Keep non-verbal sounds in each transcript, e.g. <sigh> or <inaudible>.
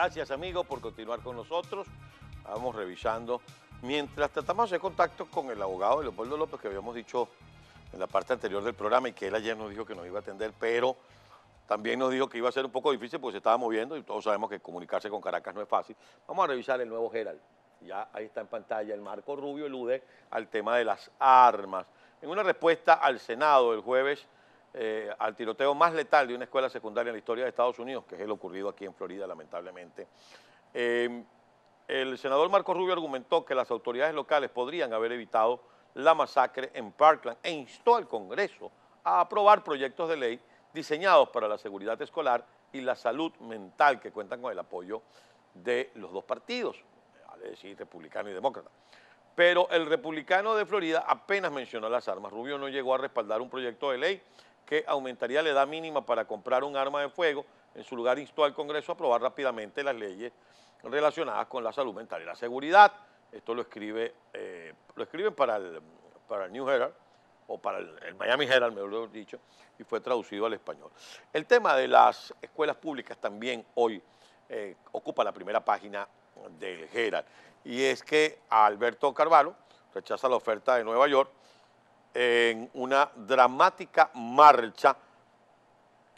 Gracias, amigos, por continuar con nosotros. Vamos revisando. Mientras tratamos de hacer contacto con el abogado Leopoldo López, que habíamos dicho en la parte anterior del programa y que él ayer nos dijo que nos iba a atender, pero también nos dijo que iba a ser un poco difícil porque se estaba moviendo y todos sabemos que comunicarse con Caracas no es fácil. Vamos a revisar el nuevo Gerald. Ya ahí está en pantalla. El Marco Rubio elude al tema de las armas. En una respuesta al Senado el jueves, eh, al tiroteo más letal de una escuela secundaria en la historia de Estados Unidos, que es el ocurrido aquí en Florida, lamentablemente. Em, el senador Marco Rubio argumentó que las autoridades locales podrían haber evitado la masacre en Parkland e instó al Congreso a aprobar proyectos de ley diseñados para la seguridad escolar y la salud mental que cuentan con el apoyo de los dos partidos, es decir, republicano y demócrata. Pero el republicano de Florida apenas mencionó las armas. Rubio no llegó a respaldar un proyecto de ley que aumentaría la edad mínima para comprar un arma de fuego. En su lugar instó al Congreso a aprobar rápidamente las leyes relacionadas con la salud mental y la seguridad. Esto lo escribe, eh, lo escriben para el, para el New Herald o para el, Miami Herald, mejor dicho, y fue traducido al español. El tema de las escuelas públicas también hoy eh, ocupa la primera página del Herald, y es que Alberto Carvalho rechaza la oferta de Nueva York en una dramática marcha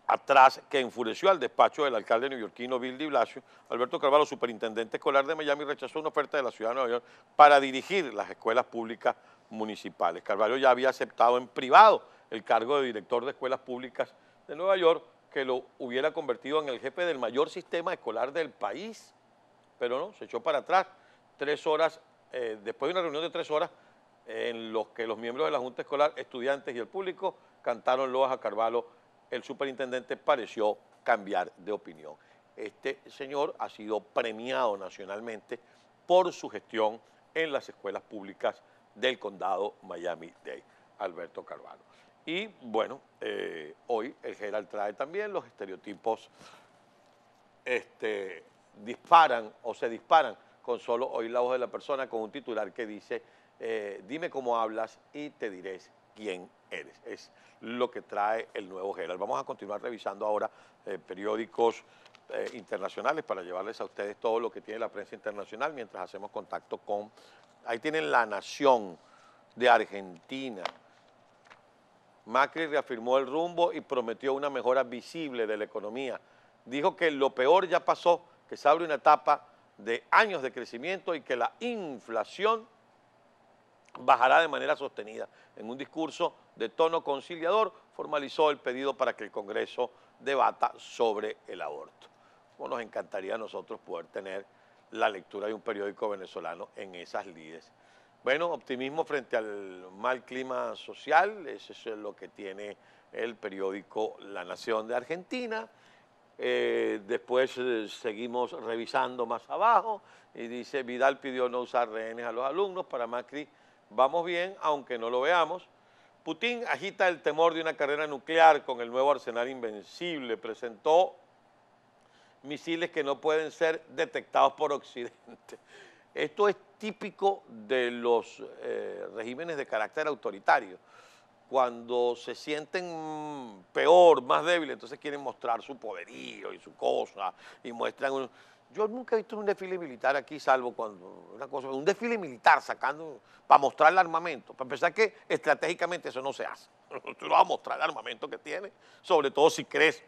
atrás que enfureció al despacho del alcalde neoyorquino Bill de Blasio, Alberto Carvalho, superintendente escolar de Miami, rechazó una oferta de la ciudad de Nueva York para dirigir las escuelas públicas municipales. Carvalho ya había aceptado en privado el cargo de director de escuelas públicas de Nueva York, que lo hubiera convertido en el jefe del mayor sistema escolar del país, pero no, se echó para atrás. Tres horas, eh, después de una reunión de tres horas, en los que los miembros de la Junta Escolar, estudiantes y el público cantaron loas a Carvalho, el superintendente pareció cambiar de opinión. Este señor ha sido premiado nacionalmente por su gestión en las escuelas públicas del condado Miami-Dade, Alberto Carvalho. Y bueno, eh, hoy el general trae también los estereotipos este, disparan o se disparan con solo oír la voz de la persona con un titular que dice eh, dime cómo hablas y te diré quién eres. Es lo que trae el nuevo general. Vamos a continuar revisando ahora eh, periódicos eh, internacionales para llevarles a ustedes todo lo que tiene la prensa internacional mientras hacemos contacto con... Ahí tienen La Nación de Argentina. Macri reafirmó el rumbo y prometió una mejora visible de la economía. Dijo que lo peor ya pasó, que se abre una etapa de años de crecimiento y que la inflación bajará de manera sostenida. En un discurso de tono conciliador formalizó el pedido para que el Congreso debata sobre el aborto. Bueno, nos encantaría a nosotros poder tener la lectura de un periódico venezolano en esas lides. Bueno, optimismo frente al mal clima social, eso es lo que tiene el periódico La Nación de Argentina. Eh, después eh, seguimos revisando más abajo y dice, Vidal pidió no usar rehenes a los alumnos para Macri. Vamos bien, aunque no lo veamos. Putin agita el temor de una carrera nuclear con el nuevo arsenal invencible. Presentó misiles que no pueden ser detectados por Occidente. Esto es típico de los eh, regímenes de carácter autoritario. Cuando se sienten peor, más débiles, entonces quieren mostrar su poderío y su cosa, y muestran un, yo nunca he visto un desfile militar aquí, salvo cuando una cosa, un desfile militar sacando para mostrar el armamento. Para pensar que estratégicamente eso no se hace. <laughs> Tú no vas a mostrar el armamento que tiene, sobre todo si crees,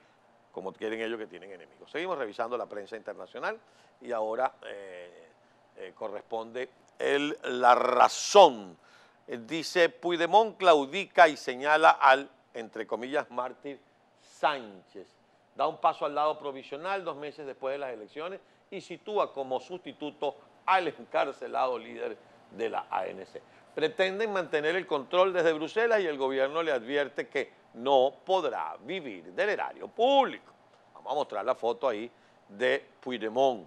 como quieren ellos, que tienen enemigos. Seguimos revisando la prensa internacional y ahora eh, eh, corresponde el, la razón. Dice, Puigdemont claudica y señala al, entre comillas, mártir Sánchez da un paso al lado provisional dos meses después de las elecciones y sitúa como sustituto al encarcelado líder de la ANC. Pretenden mantener el control desde Bruselas y el gobierno le advierte que no podrá vivir del erario público. Vamos a mostrar la foto ahí de Puigdemont,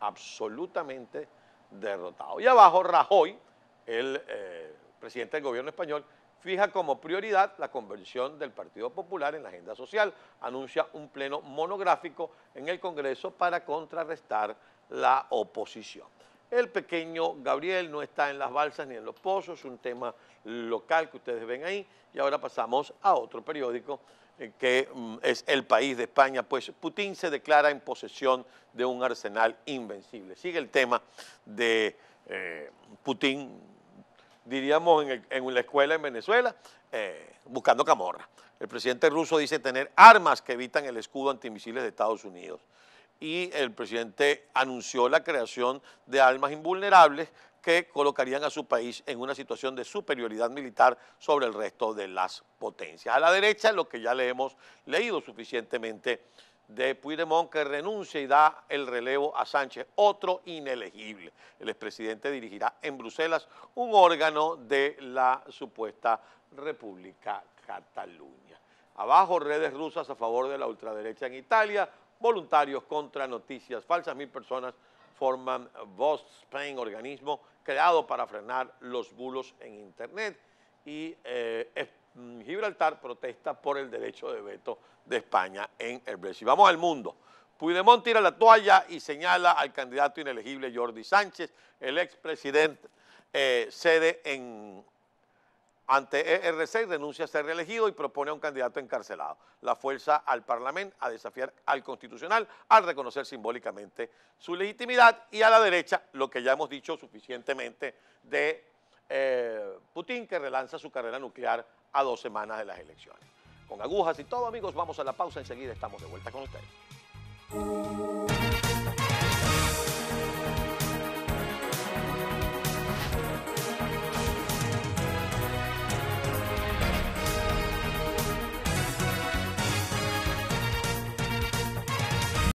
absolutamente derrotado. Y abajo Rajoy, el eh, presidente del gobierno español, fija como prioridad la conversión del Partido Popular en la agenda social. Anuncia un pleno monográfico en el Congreso para contrarrestar la oposición. El pequeño Gabriel no está en las balsas ni en los pozos, es un tema local que ustedes ven ahí. Y ahora pasamos a otro periódico eh, que mm, es el país de España, pues Putin se declara en posesión de un arsenal invencible. Sigue el tema de eh, Putin diríamos en, la escuela en Venezuela, eh, buscando camorra. El presidente ruso dice tener armas que evitan el escudo antimisiles de Estados Unidos. Y el presidente anunció la creación de armas invulnerables que colocarían a su país en una situación de superioridad militar sobre el resto de las potencias. A la derecha, lo que ya le hemos leído suficientemente de Puigdemont que renuncia y da el relevo a Sánchez, otro inelegible. El expresidente dirigirá en Bruselas un órgano de la supuesta República Cataluña. Abajo, redes rusas a favor de la ultraderecha en Italia, voluntarios contra noticias falsas, mil personas forman Voz Spain, organismo creado para frenar los bulos en Internet y eh, Mm, Gibraltar protesta por el derecho de veto de España en el Brexit. Vamos al mundo. Puigdemont tira la toalla y señala al candidato inelegible Jordi Sánchez, el expresidente eh, sede en, ante ERC, renuncia a ser reelegido y propone a un candidato encarcelado. La fuerza al Parlamento a desafiar al Constitucional al reconocer simbólicamente su legitimidad y a la derecha lo que ya hemos dicho suficientemente de eh, Putin que relanza su carrera nuclear a dos semanas de las elecciones. Con agujas y todo, amigos, vamos a la pausa. Enseguida estamos de vuelta con ustedes.